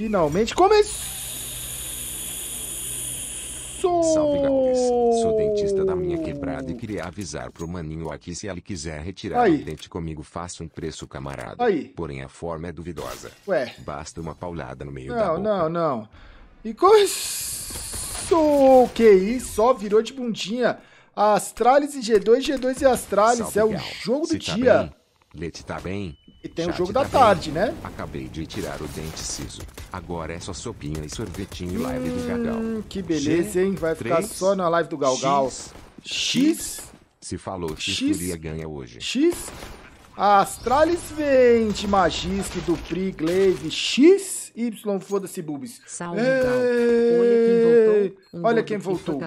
Finalmente começou! Salve, Gaules. Sou dentista da minha quebrada e queria avisar pro maninho aqui se ele quiser retirar Aí. o dente comigo, faça um preço, camarada. Aí. Porém, a forma é duvidosa. Ué. Basta uma paulada no meio não, da boca. Não, não, não. E começou! Que isso? Só virou de bundinha. Astralis e G2, G2 e Astralis. Salve, é o jogo do Cê tá dia. Tá bem? Leti tá bem? E tem Chat o jogo da, da tarde, né? Acabei de tirar o dente siso. Agora é só sopinha e sorvetinho hum, live do Gagal. Que beleza, G, hein? Vai 3, ficar só na live do Galgal. X, X. Se falou X, X Turia ganha hoje. X. Astralis vende Magisk, Dupri, Glaive, X, Y, foda-se, Bubis. Salve, Olha quem voltou. Um Olha quem voltou.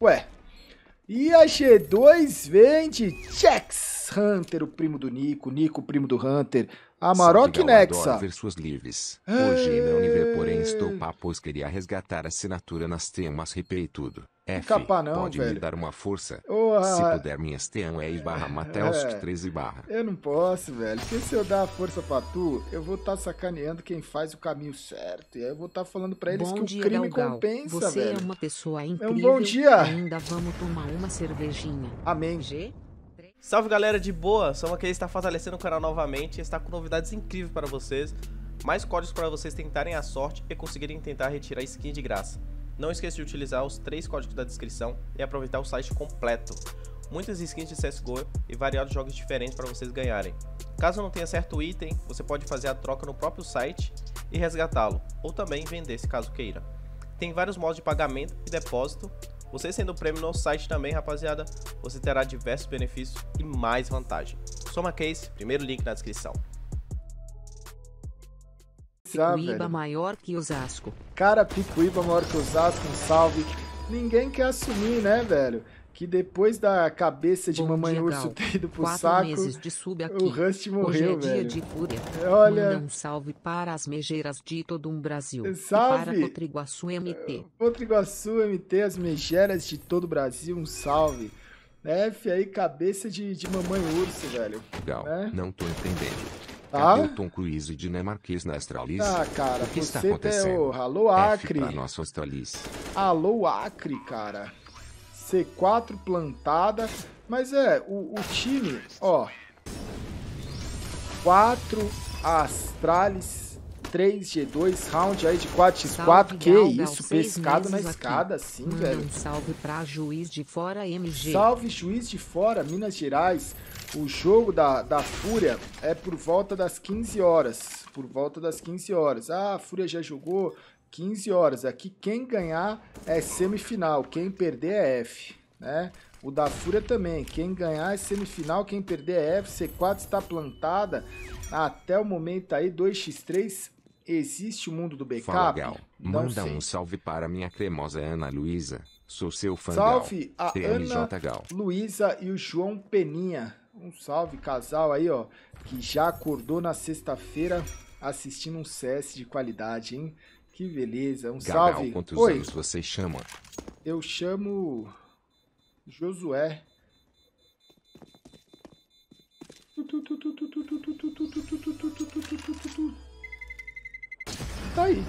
Ué, e a G2 vende Jax Hunter, o primo do Nico, Nico, primo do Hunter, Amarok Nexa. versus Livres. lives. É... Hoje não me porém estou papos queria resgatar a assinatura nas temas repeitudo. F, Capa não, pode velho. me dar uma força? Oh, Se puder, minhas tem é barra Mateusk é... 13 barra. Eu não posso, velho. Porque se eu dar a força para tu, eu vou estar tá sacaneando quem faz o caminho certo. E aí eu vou estar tá falando para eles bom que dia, o crime Galgal. compensa, Você é velho. Você é uma pessoa incrível. É um bom dia. Ainda vamos tomar uma cervejinha. Amém. G? Salve galera de boa, Soma aqui está fortalecendo o canal novamente e está com novidades incríveis para vocês, mais códigos para vocês tentarem a sorte e conseguirem tentar retirar skin de graça. Não esqueça de utilizar os três códigos da descrição e aproveitar o site completo. Muitas skins de CSGO e variados jogos diferentes para vocês ganharem. Caso não tenha certo item, você pode fazer a troca no próprio site e resgatá-lo, ou também vender se caso queira. Tem vários modos de pagamento e depósito, você sendo prêmio no site também, rapaziada, você terá diversos benefícios e mais vantagem. Soma Case, primeiro link na descrição. Picuíba maior que Osasco. Cara, Picuíba maior que Osasco, um salve. Ninguém quer assumir, né, velho? que depois da cabeça de Bom Mamãe dia, Urso ter ido pro Quatro saco, o Rust morreu, Hoje é velho. de fúria. Olha... Manda um salve para as megeiras de todo um Brasil. Salve! E para Potriguaçu MT. Potriguaçu é, MT, as megeiras de todo o Brasil, um salve. F aí, cabeça de, de Mamãe Urso, velho. Legal, né? não tô entendendo. Tá? Cadê o Tom Cruise dinamarquês na Astralis? Ah, cara, o que está acontecendo? Teu... Alô, Acre. F pra nossa Astralis. Alô, Acre, cara. C4 plantada. Mas é, o, o time, ó. 4 Astralis 3G2, round aí de 4x4. que Galga, isso, pescado na escada, aqui. sim, Manda velho. salve pra juiz de fora, MG. Salve, juiz de fora, Minas Gerais. O jogo da, da Fúria é por volta das 15 horas. Por volta das 15 horas. Ah, a Fúria já jogou. 15 horas. Aqui é quem ganhar é semifinal, quem perder é F, né? O da Fúria também, quem ganhar é semifinal, quem perder é F, C4 está plantada. Até o momento aí, 2x3, existe o mundo do backup? Fala, Gal. Manda sei. um salve para minha cremosa Ana Luísa, sou seu fã Salve Gal. a Ana Gal. Luísa e o João Peninha. Um salve casal aí, ó, que já acordou na sexta-feira assistindo um CS de qualidade, hein? Que beleza. Um Gabriel, salve. Quantos Oi. anos você chama? Eu chamo Josué. Tá aí.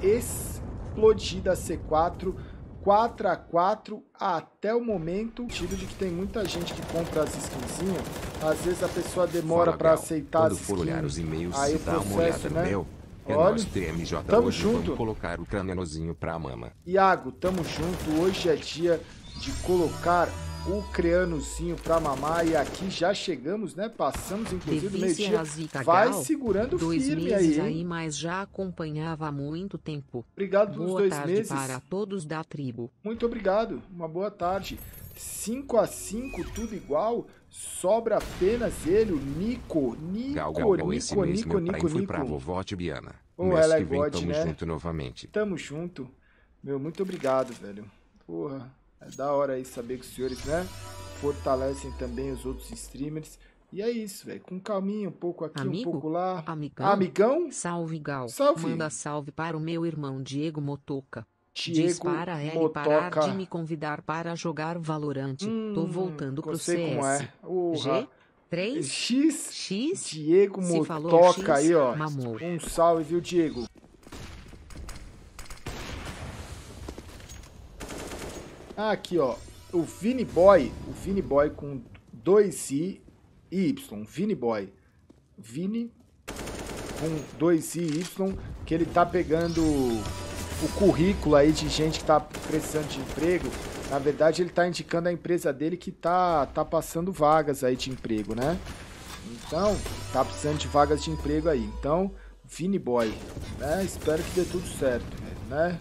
Explodida C4. 4 x 4 até o momento. Tiro de que tem muita gente que compra as skinzinhas. Às vezes a pessoa demora para aceitar Quando as skins. Quando for olhar os e-mails, aí dá processo, uma olhada né? no meu. É Olha, nós TMJ tamo hoje junto. vamos colocar o cranianozinho pra mama. Iago, tamo junto. Hoje é dia de colocar o creanozinho pra mamar. E aqui já chegamos, né? Passamos, inclusive, meio dia. Vai segurando dois firme meses aí, aí. Mas já acompanhava há muito tempo. Obrigado boa pelos dois tarde meses. para todos da tribo. Muito obrigado. Uma boa tarde. 5 a 5 tudo igual. Sobra apenas ele, o Nico. Nico, Gal, Gal, Nico, esse Nico, mês Nico, meu Nico, Nico. pra vovó Tibiana. Ô, oh, ela é vem, God, tamo né? junto novamente. Tamo junto. Meu, muito obrigado, velho. Porra, é da hora aí saber que os senhores, né? Fortalecem também os outros streamers. E é isso, velho. Com calminho, um pouco aqui, Amigo, um pouco lá. Amigão. Amigão? Salve, Gal. Salve. Manda salve para o meu irmão Diego Motoca. Diego para ele Motoca. parar de me convidar para jogar Valorante. Hum, Tô voltando pro CS. Como é. G? 3? X? X? Diego Se Motoca X, aí, ó. Um salve, viu, Diego? Aqui, ó. O Vini Boy. O Vini Boy com 2i e Y. Vini Boy. Vini com 2i e Y. Que ele tá pegando o currículo aí de gente que tá precisando de emprego, na verdade ele tá indicando a empresa dele que tá tá passando vagas aí de emprego, né? Então, tá precisando de vagas de emprego aí. Então, Vini Boy, né? Espero que dê tudo certo, né?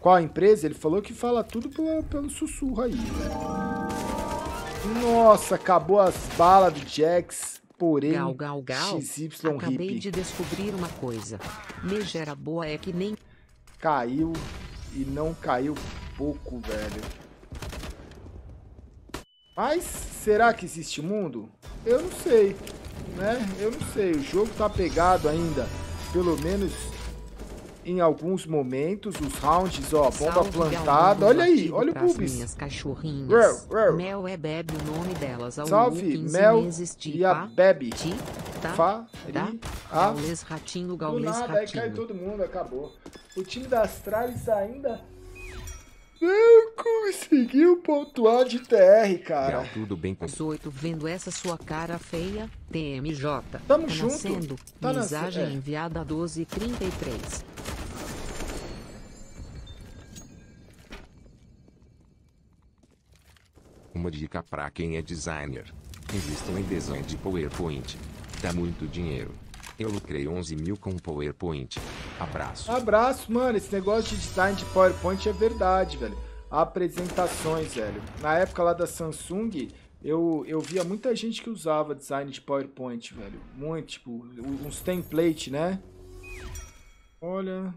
Qual a empresa? Ele falou que fala tudo pelo, pelo sussurro aí. Né? Nossa, acabou as balas do Jax porém gal, gal, gal. XY Acabei hippie. de descobrir uma coisa. gera boa é que nem caiu e não caiu pouco, velho. Mas será que existe mundo? Eu não sei, né? Eu não sei. O jogo tá pegado ainda. Pelo menos em alguns momentos, os rounds, ó, bomba Salve plantada. Olha aí, olha o pubis. Minhas cachorrinhas. Rau, rau. Mel é Bebe, o nome delas. Ao Salve, Mel e a Bebe. Ti, tá, Fá, tá, a. Gaules Ratinho, Gaules nada, Ratinho. Aí todo mundo, acabou. O time da Astralis ainda não conseguiu pontuar de TR, cara. tudo bem com você. vendo essa sua cara feia, TMJ. Tamo tá junto. Nascendo, tá mensagem é. enviada Uma dica para quem é designer. Investam em design de PowerPoint. Dá muito dinheiro. Eu lucrei 11 mil com PowerPoint. Abraço. Abraço, mano. Esse negócio de design de PowerPoint é verdade, velho. Apresentações, velho. Na época lá da Samsung, eu, eu via muita gente que usava design de PowerPoint, velho. Muito, tipo, uns template, né? Olha,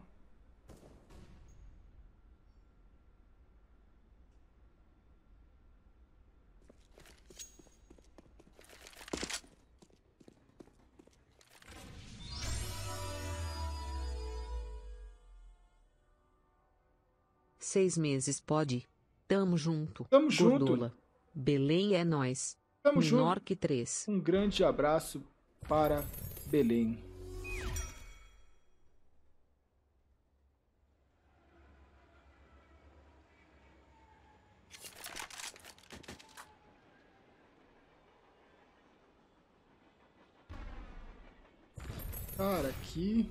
seis meses pode. Tamo junto. Tamo Gordula. junto. Belém é nós. Tamo Menor junto. que três. Um grande abraço para Belém. Cara, aqui.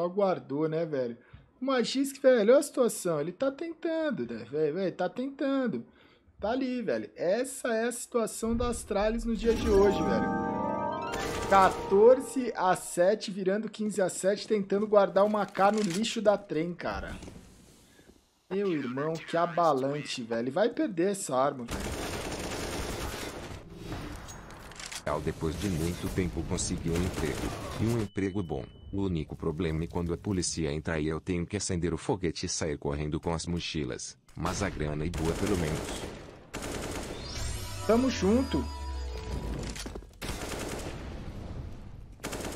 Só guardou, né, velho? O Magis, velho, olha a situação. Ele tá tentando, né, velho, velho, tá tentando. Tá ali, velho. Essa é a situação das Astralis no dia de hoje, velho. 14 a 7, virando 15 a 7, tentando guardar uma K no lixo da trem, cara. Meu irmão, que abalante, velho. Vai perder essa arma, velho fiscal depois de muito tempo consegui um emprego, e um emprego bom. O único problema é quando a polícia entra e eu tenho que acender o foguete e sair correndo com as mochilas. Mas a grana é boa pelo menos. Tamo junto.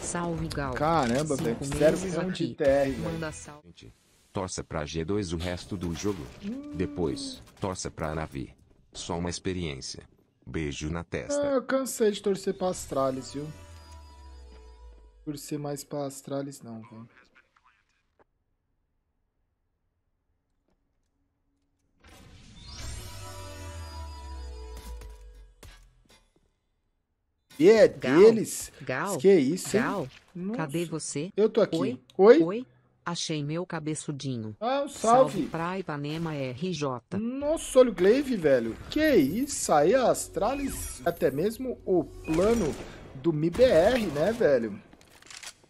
Salve, Gal. Caramba, velho. Zero visão de terra, Manda salve. Torça pra G2 o resto do jogo. Hum. Depois, torça pra Navi. Só uma experiência. Beijo na testa. Ah, eu cansei de torcer pra Astralis, viu? Torcer mais pra Astralis não, velho. E é Gal, deles? Gal. Que isso, Gal, cadê você? Eu tô aqui. Oi? Oi? Oi? Achei meu cabeçudinho. Ah, salve. salve pra Ipanema RJ. Nossa, olho Glaive, velho. Que isso aí, Astralis. Até mesmo o plano do MIBR, né, velho?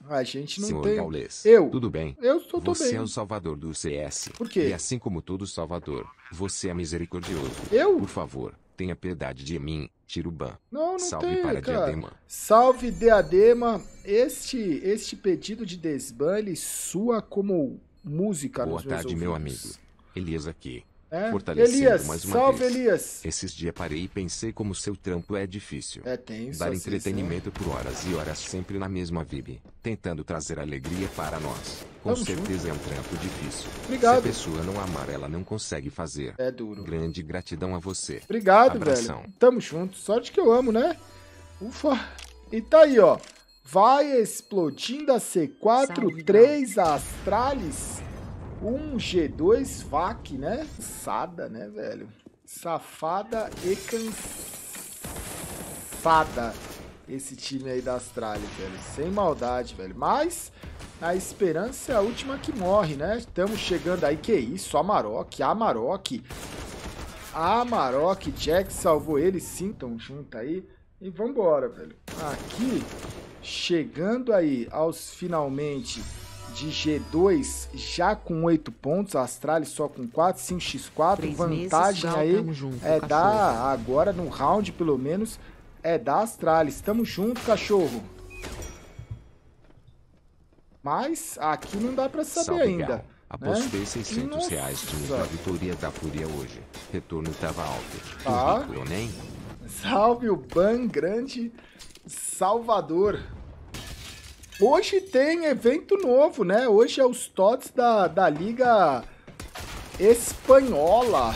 A gente não Senhor tem... Gaules, eu. Tudo bem. Eu estou bem. Você é o salvador do CS. Por quê? E assim como todo salvador, você é misericordioso. Eu? Por favor, Tenha piedade de mim, Tirubã. Não, não Salve tem, para cara. Diadema. Salve Diadema. Este este pedido de desban ele sua como música Boa tarde, meu amigo. Elias aqui. É? Fortalecendo Elias, mais uma salve vez. Elias. Esses dias parei e pensei como seu trampo é difícil. É tenso. Dar né? entretenimento assim, por horas e horas sempre na mesma vibe, tentando trazer alegria para nós. Com certeza junto. é um trampo difícil. Obrigado. Se a pessoa não amar, ela não consegue fazer. É duro. Grande gratidão a você. Obrigado, Abração. velho. Tamo junto. Sorte que eu amo, né? Ufa. E tá aí, ó. Vai explodindo a C4-3 Astralis. Um G2 VAC, né? Sada, né, velho? Safada e cansada esse time aí da Astralis, velho. Sem maldade, velho. Mas a esperança é a última que morre, né? Estamos chegando aí. Que isso, Amarok, Amarok. Amarok, Jack salvou ele, sintam junto aí. E vambora, velho. Aqui, chegando aí aos finalmente de G2, já com 8 pontos, Astralis só com 4, 5x4, vantagem meses, aí junto, é cachorro. da, agora no round pelo menos, é da Astralis. Tamo junto, cachorro. Mas aqui não dá para saber Salve, ainda. Apostei né? 600 Nossa. reais de uma vitória da Fúria hoje. Retorno tava alto. Tá. Né, Salve o Ban Grande Salvador. Hoje tem evento novo, né? Hoje é os TOTS da, da Liga Espanhola.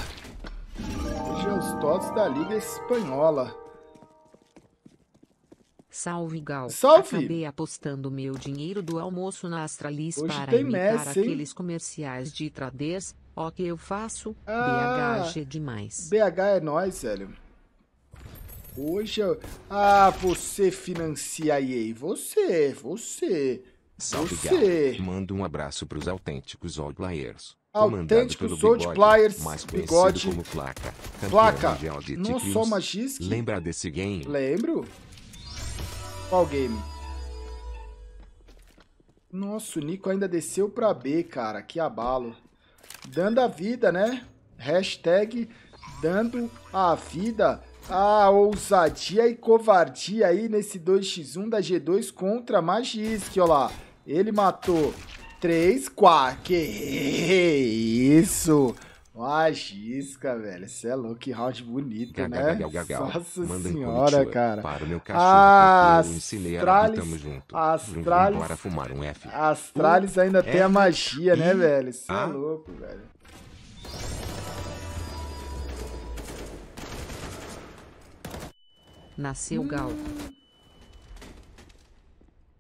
Hoje é os TOTS da Liga Espanhola. Salve Gal. Salve. Acabei apostando meu dinheiro do almoço na Astralis Hoje para imitar messa, aqueles comerciais de traders. Ó que eu faço. Ah, BH é demais. BH é nós, velho. Hoje eu... Ah, você financia a Você, você. Salve você. Gal. Manda um abraço pros autênticos old players. Autênticos old players. Mais bigode. como Placa. Placa. Não sou magista. Lembra desse game? Lembro. Qual game? Nossa, o Nico ainda desceu pra B, cara. Que abalo. Dando a vida, né? Hashtag dando a vida. A ousadia e covardia aí nesse 2x1 da G2 contra Magisk, ó lá. Ele matou 3, 4. Que isso? Ó, a Gisca, velho. Você é louco, que round bonito, Gaga, né? Gaga, Gaga, Nossa Manda senhora, cara. Para o meu cachorro, eu ensinei Astralis, a tamo junto. Astralis, fumar um F. Astralis ainda F tem a magia, né, velho? Você é ah? louco, velho. Nasceu hum. Gal.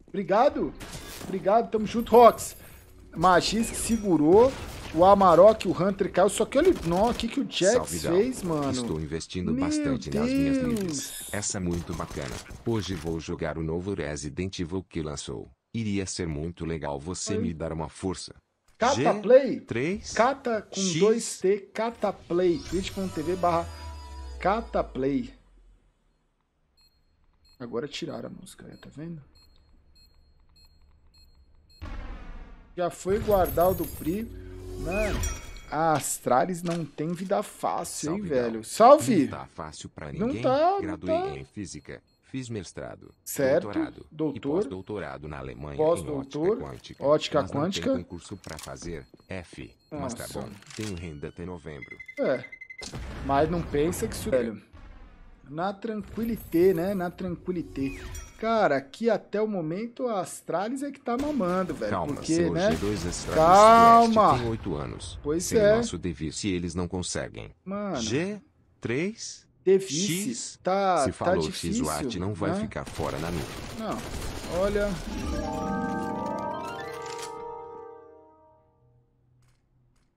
Obrigado. Obrigado, tamo junto, Rox. Magis que segurou o Amarok, o Hunter caiu. Só que olha o que, que o Jax Salve, fez, mano. Estou investindo Meu bastante Deus. nas minhas lives. Essa é muito bacana. Hoje vou jogar o novo Resident Evil que lançou. Iria ser muito legal você me dar uma força. Cata Play. Cata com X. 2T. Cata Play. twitch.tv barra Cata Play. Agora tiraram a música, tá vendo? Já foi guardar o do Pri. Mano, a Astralis não tem vida fácil, Salve, hein, velho? Salve! Não tá fácil pra ninguém. Tá, não tá, Graduei tá. em Física. Fiz mestrado, certo, doutorado doutor, pós-doutorado na Alemanha pós em ótica quântica. Ótica mas quântica. Não tem concurso para fazer, F, Nossa. mas tá bom, tenho renda até novembro. É, mas não pensa que isso, velho, é na tranquilité, né? Na tranquilité. Cara, aqui até o momento a Astralis é que tá mamando, velho. Calma, porque, senhor né? G2 Astralis Calma. tem 8 tipo anos. Pois Sem é. nosso device eles não conseguem. Mano. G3 Device. X. Tá, Se tá falou tá X, o arte não vai né? ficar fora na nuvem. Não. Olha.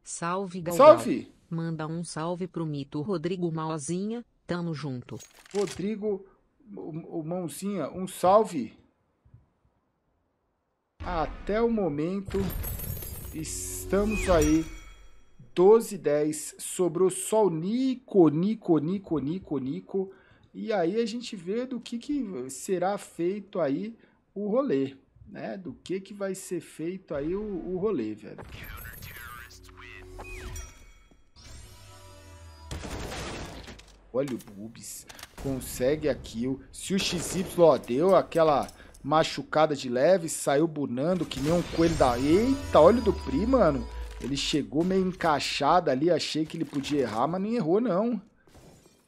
Salve, Galvão. Salve. Manda um salve pro mito Rodrigo Malzinha, Tamo junto. Rodrigo o Mãozinha, um salve. Até o momento, estamos aí. 12 10 sobrou só o Nico, Nico, Nico, Nico, Nico. E aí a gente vê do que, que será feito aí o rolê, né? Do que, que vai ser feito aí o, o rolê, velho. Olha o Bubis. Consegue a kill. Se o XY ó, deu aquela machucada de leve, saiu bunando que nem um coelho da... Eita, olha o do Pri, mano. Ele chegou meio encaixado ali, achei que ele podia errar, mas não errou não.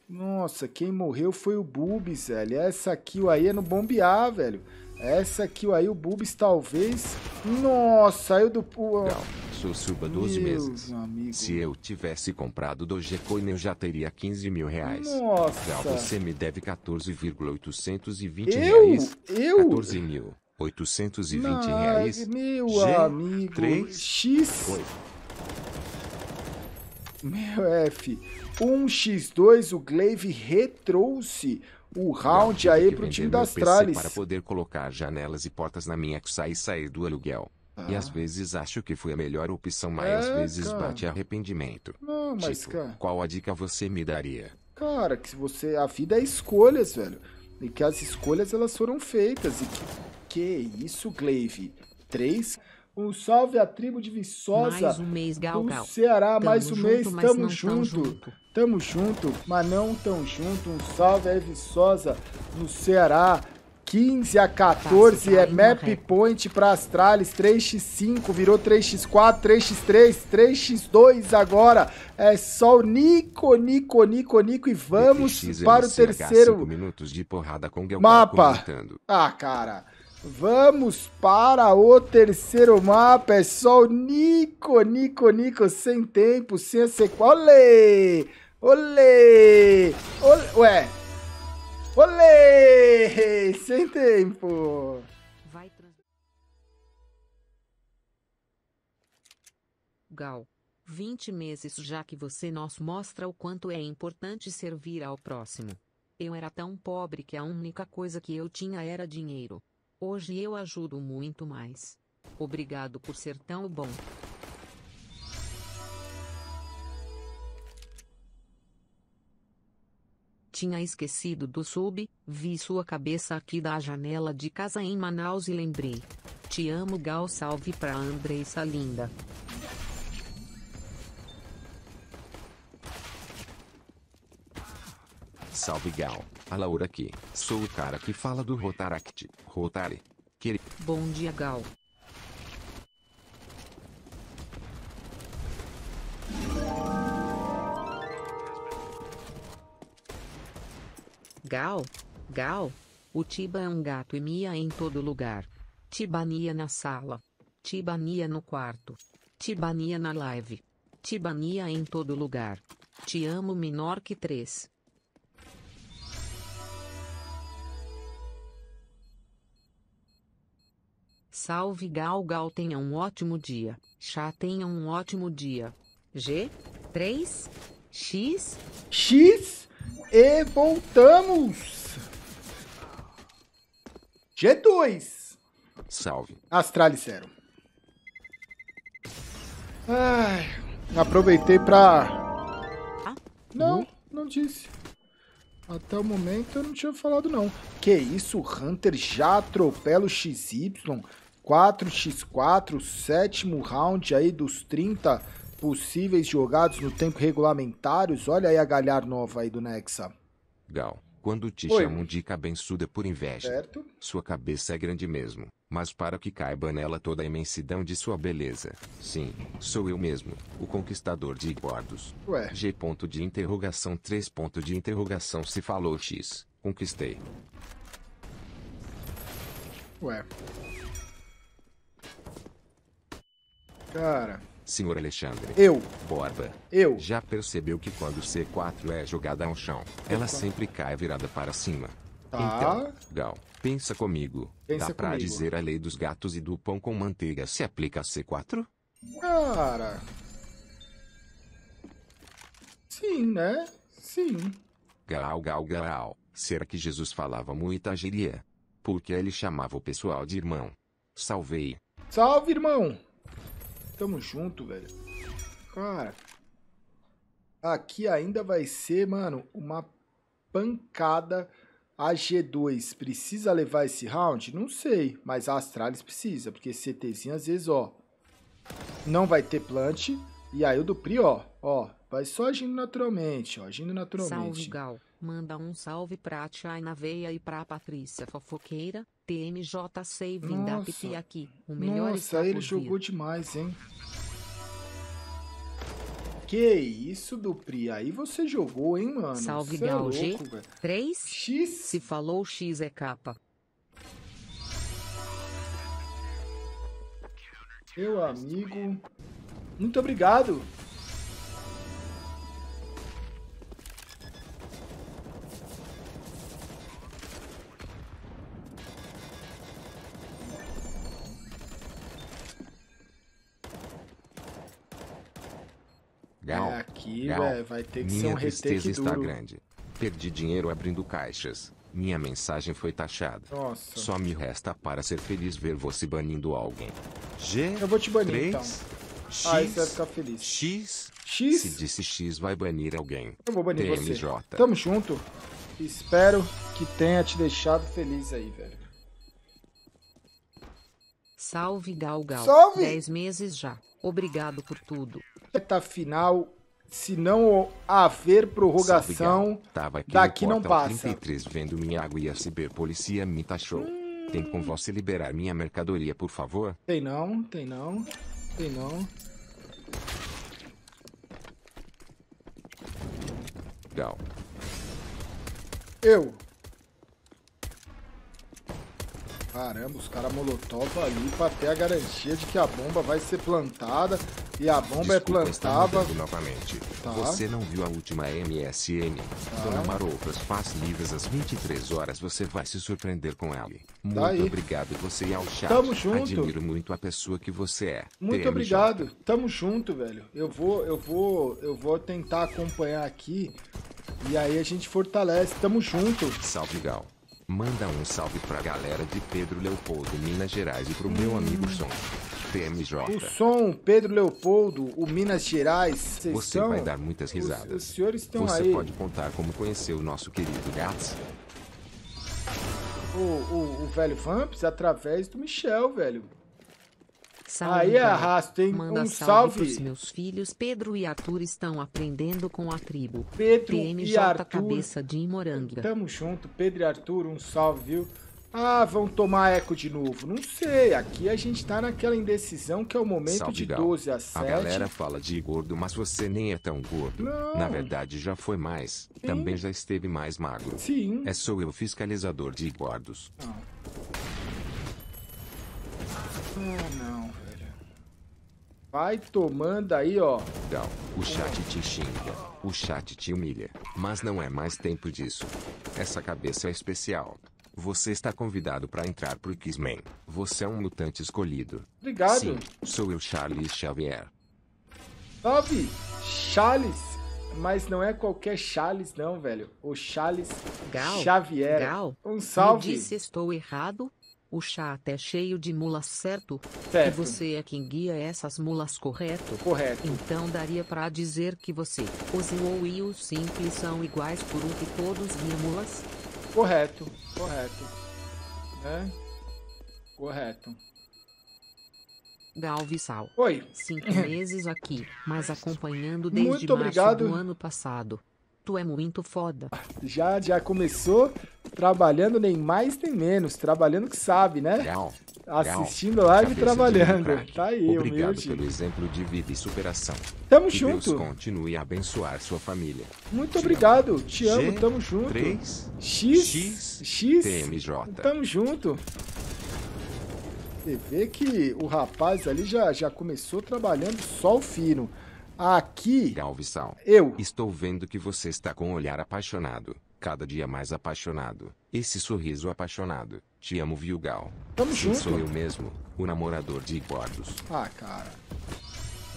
Nossa, quem morreu foi o Bubis, velho. Essa kill aí é no bombear, velho. Essa kill aí, o Bubis talvez... Nossa, saiu do... Não preço suba 12 Meu meses. Amigo. Se eu tivesse comprado Dogecoin, eu já teria 15 mil reais. Nossa. Já você me deve 14,820 reais. Eu? 14 mil. 820 Não, reais. Meu G amigo. 3 X. 8. Meu F. 1x2, o Glaive retrouxe o round aí pro time da Astralis. Para poder colocar janelas e portas na minha XA e sair do aluguel. Ah. E às vezes acho que foi a melhor opção, mas é, às vezes cara. bate arrependimento. Não, mas, tipo, cara... qual a dica você me daria? Cara, que você. A vida é escolhas, velho. E que as escolhas elas foram feitas. E que, que isso, Glaive? Três. Um salve à tribo de Viçosa. Mais um mês, Gal, Gal. Ceará, tamo mais um junto, mês, tamo junto. junto. Tamo junto, mas não tão junto. Um salve aí, Viçosa, no Ceará. 15 a 14 tá, tá é map point pra Astralis, 3x5, virou 3x4, 3x3, 3x2 agora. É só o Nico, Nico, Nico, Nico e vamos FX, para o terceiro mapa. Ah, cara. Vamos para o terceiro mapa, é só o Nico, Nico, Nico, sem tempo, sem a sequência. Olê! Olê! Olê! Ué, Olê! Sem tempo! Vai Gal, 20 meses já que você nos mostra o quanto é importante servir ao próximo. Eu era tão pobre que a única coisa que eu tinha era dinheiro. Hoje eu ajudo muito mais. Obrigado por ser tão bom. tinha esquecido do sub, vi sua cabeça aqui da janela de casa em Manaus e lembrei. Te amo Gal salve pra Andressa linda. Salve Gal, a Laura aqui, sou o cara que fala do Rotaract, Rotari. Que Bom dia Gal, Gal, gal, o Tiba é um gato e mia é em todo lugar. Tibania na sala. Tibania no quarto. Tibania na live. Tibania em todo lugar. Te amo menor que três. Salve Gal Gal tenha um ótimo dia. Chá tenha um ótimo dia. G? 3? X? X? e voltamos. G2. Salve. Astralicero. Ai, aproveitei pra... Não, hum? não disse. Até o momento eu não tinha falado não. Que isso, o Hunter já atropela o XY. 4x4, sétimo round aí dos 30 possíveis jogados no tempo regulamentários. Olha aí a galhar nova aí do Nexa. Gal, quando te Oi. chamam de cabeçuda por inveja, certo. sua cabeça é grande mesmo, mas para que caiba nela toda a imensidão de sua beleza. Sim, sou eu mesmo, o conquistador de bordos. Ué. G ponto de interrogação três ponto de interrogação se falou X, conquistei. Ué. Cara... Senhor Alexandre. Eu. Borba. Eu. Já percebeu que quando C4 é jogada ao chão, ela sempre cai virada para cima. Tá. Então, Gal, pensa comigo. Pensa Dá pra comigo. dizer a lei dos gatos e do pão com manteiga se aplica a C4? Cara. Sim, né? Sim. Gal, gal, gal. Será que Jesus falava muita gíria? Porque ele chamava o pessoal de irmão. Salvei. Salve, irmão! Tamo junto, velho. Cara, aqui ainda vai ser, mano, uma pancada a G2 precisa levar esse round? Não sei, mas a Astralis precisa, porque CTzinho às vezes, ó, não vai ter plant. E aí o do Pri, ó, ó, Vai só agindo naturalmente, ó, agindo naturalmente. Salve Gal, manda um salve pra Tia na veia e pra Patrícia Fofoqueira, TMJ Saving da Pipi aqui, o melhor Nossa, ele jogou demais, hein? Que isso, Dupri, aí você jogou, hein, mano? Salve Cê é Gal, é G, 3, X. se falou X é capa. Meu amigo, muito obrigado. legal. É, vai ter que Minha ser um tristeza está duro. grande. Perdi dinheiro abrindo caixas. Minha mensagem foi taxada. Nossa. Só me resta para ser feliz ver você banindo alguém. G. Eu vou te banir 3, então. X, ah, você vai ficar feliz. X. X. Se disse X, vai banir alguém. Eu vou banir TMJ. você. Tamo junto. Espero que tenha te deixado feliz aí, velho. Salve Galgal. Gal. Salve! 10 meses já. Obrigado por tudo. Eita final se não haver prorrogação, daqui não passa. 33 vendo minha água e a ciberpolicia me taxou. Hum... Tem com você liberar minha mercadoria, por favor? Tem não, tem não, tem não. Legal. Eu. Caramba, os caras molotov ali pra ter a garantia de que a bomba vai ser plantada. E a bomba é Desculpa, é plantada. novamente. Tá. Você não viu a última MSN? Tá. Dona Maroucas faz livres às 23 horas. Você vai se surpreender com ela. Muito tá obrigado você e é ao chat. Tamo junto. Admiro muito a pessoa que você é. Muito TMJ. obrigado. Tamo junto, velho. Eu vou, eu vou, eu vou tentar acompanhar aqui. E aí a gente fortalece. Tamo junto. Salve, Gal. Manda um salve pra galera de Pedro Leopoldo, Minas Gerais e pro hum. meu amigo Som. TMJ. O Som, Pedro Leopoldo, o Minas Gerais. Vocês Você vai dar muitas risadas. Os, os senhores estão Você aí. Você pode contar como conheceu o nosso querido Gats? O, o, o velho Vamps através do Michel, velho. Salve, Aí é arrasto, hein? Manda um salve. salve. meus filhos Pedro e Arthur estão aprendendo com a tribo. Pedro e Arthur. Cabeça de Imoranga. Tamo junto, Pedro e Arthur, um salve, viu? Ah, vão tomar eco de novo. Não sei, aqui a gente tá naquela indecisão que é o momento Salve, de 12 a 7. A galera fala de gordo, mas você nem é tão gordo. Não. Na verdade já foi mais. Sim. Também já esteve mais magro. Sim. É sou eu fiscalizador de gordos. Não. Ah, não. Vai tomando aí, ó. Gal, o chat te xinga, o chat te humilha, mas não é mais tempo disso. Essa cabeça é especial. Você está convidado para entrar pro X-Men. Você é um mutante escolhido. Obrigado. Sim, sou eu, Charles Xavier. Salve, Charles. Mas não é qualquer Charles, não, velho. O Charles Gal, Xavier. Gal, um salve. Me disse estou errado? O chá é cheio de mulas, certo? Certo. E você é quem guia essas mulas, correto? Correto. Então daria para dizer que você, o Zio e o Simples são iguais por um que todos guiam mulas? Correto, correto. Né? Correto. Galvisal. Oi. Cinco meses aqui, mas acompanhando desde Muito março obrigado. do ano passado. Tu é muito foda. Já, já começou trabalhando nem mais nem menos, trabalhando que sabe, né? Legal. Assistindo live e trabalhando. Tá aí, Obrigado humilde. pelo exemplo de vida e superação. Tamo que junto. Deus continue a abençoar sua família. Muito Te obrigado. Amo. Te amo, G, tamo junto. 3, X, X, X, TMJ. Tamo junto. Você vê que o rapaz ali já, já começou trabalhando só o fino. Aqui. Galvissal. Eu. Estou vendo que você está com um olhar apaixonado. Cada dia mais apaixonado. Esse sorriso apaixonado. Te amo, viu, Gal? Tamo junto. Sou eu mesmo, o namorador de gordos. Ah, cara.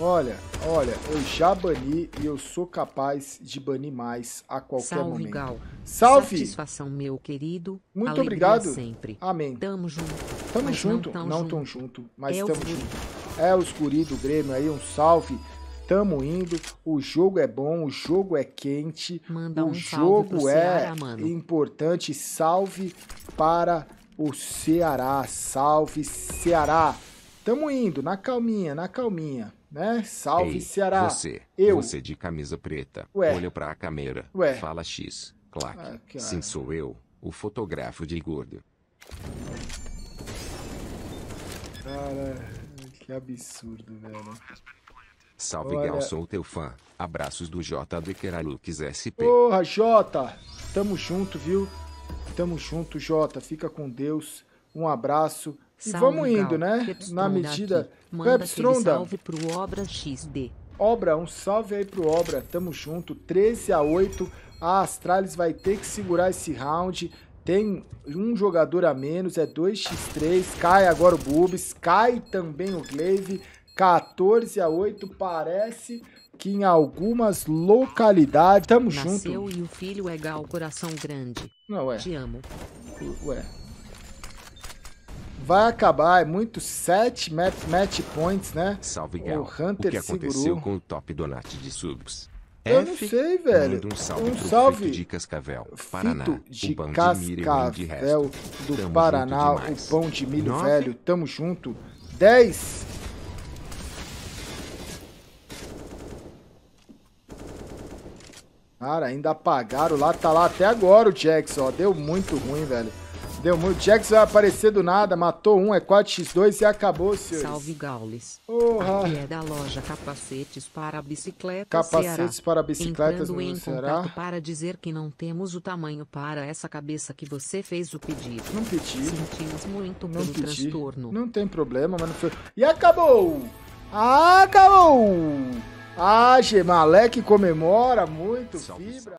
Olha, olha, eu já bani e eu sou capaz de banir mais a qualquer Salve, momento. Gal. Salve! Satisfação, meu querido. Muito Alegria obrigado. sempre. Amém. Tamo junto. Tamo mas junto. Não tão, não junto. tão junto, mas é tamo junto. É o escuri do Grêmio aí, um salve tamo indo, o jogo é bom, o jogo é quente, Manda o um jogo é Ceará, importante. Salve para o Ceará, salve Ceará. Tamo indo, na calminha, na calminha, né? Salve Ei, Ceará. Você, eu. Você de camisa preta, Ué. para pra câmera, Ué. fala X, claque. Ah, Sim, sou eu, o fotógrafo de gordo. Cara, que absurdo, velho. Salve Olha... Gal, sou teu fã. Abraços do do Keralux SP. Porra, Jota! Tamo junto, viu? Tamo junto, Jota. Fica com Deus. Um abraço. E salve, vamos indo, Gal. né? Na medida. Aqui. Manda Pepstronda. salve pro Obra XD. Obra, um salve aí pro Obra. Tamo junto. 13 a 8. A Astralis vai ter que segurar esse round. Tem um jogador a menos, é 2x3. Cai agora o Bubis, cai também o Glaive. 14 a 8 parece que em algumas localidades. Tamo Nasceu junto. Nasceu e o filho é gal coração grande. Não é. Te amo. Ué. Vai acabar, é muito 7 match, match points, né? Salve, Gal. O Hunter o que aconteceu segurou. com o top donate de subs? Eu F, não sei, velho. Um salve, um salve Fito de Cascavel, Paraná. de o Cascavel do Tamo Paraná, o pão de milho Nove. velho. Tamo junto. 10 Cara, ainda apagaram lá, tá lá até agora o Jackson, ó. Deu muito ruim, velho. Deu muito. Jackson vai aparecer do nada, matou um, é 4x2 e acabou, senhores. Salve, Gaules. Porra. Aqui é da loja Capacetes para Bicicleta Capacetes Ceará. para Bicicletas Entrando em Ceará. contato para dizer que não temos o tamanho para essa cabeça que você fez o pedido. Não pedi. Sentimos muito não pelo pedi. transtorno. Não tem problema, mas não foi... E acabou! Acabou! Ah, Malek comemora muito, Salve. fibra.